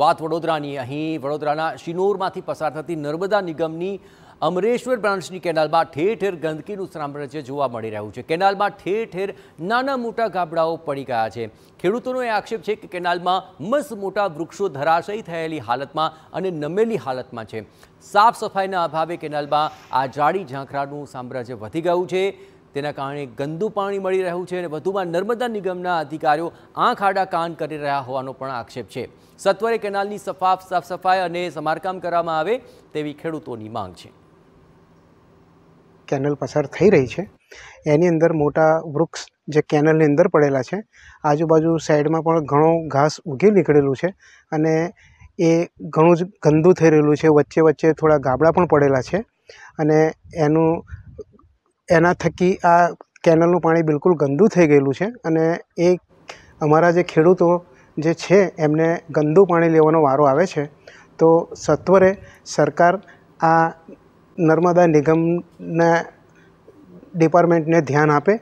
વાત વડોદરાની અહીં વડોદરાના શિનોરમાંથી પસાર થતી નર્મદા નિગમની અમરેશ્વર બ્રાન્ચની કેનાલમાં ઠેર ઠેર ગંદકીનું સામ્રાજ્ય જોવા મળી રહ્યું છે કેનાલમાં ઠેર ઠેર નાના મોટા ગાબડાઓ પડી ગયા છે ખેડૂતોનો એ આક્ષેપ છે કે કેનાલમાં મસ મોટા વૃક્ષો ધરાશયી થયેલી હાલતમાં અને નમેલી હાલતમાં છે સાફ સફાઈના અભાવે કેનાલમાં આ જાડી ઝાંખરાનું સામ્રાજ્ય વધી ગયું છે તેના કારણે ગંદુ પાણી મળી રહ્યું છે અને વધુમાં નર્મદા નિગમના અધિકારીઓ આંખ આડા કાન કરી રહ્યા હોવાનો પણ આક્ષેપ છે સત્વરે કેનાલની સફાફ સાફ સફાઈ અને સમારકામ કરવામાં આવે તેવી ખેડૂતોની માંગ છે કેનલ પસાર થઈ રહી છે એની અંદર મોટા વૃક્ષ જે કેનલની અંદર પડેલા છે આજુબાજુ સાઈડમાં પણ ઘણો ઘાસ ઉગી નીકળેલું છે અને એ ઘણું જ ગંદુ થઈ રહેલું છે વચ્ચે વચ્ચે થોડા ગાબડા પણ પડેલા છે અને એનું એના થકી આ કેનલનું પાણી બિલકુલ ગંદુ થઈ ગયેલું છે અને એ અમારા જે ખેડૂતો જે છે એમને ગંદુ પાણી લેવાનો વારો આવે છે તો સત્વરે સરકાર આ નર્મદા નિગમના ડિપાર્ટમેન્ટને ધ્યાન આપે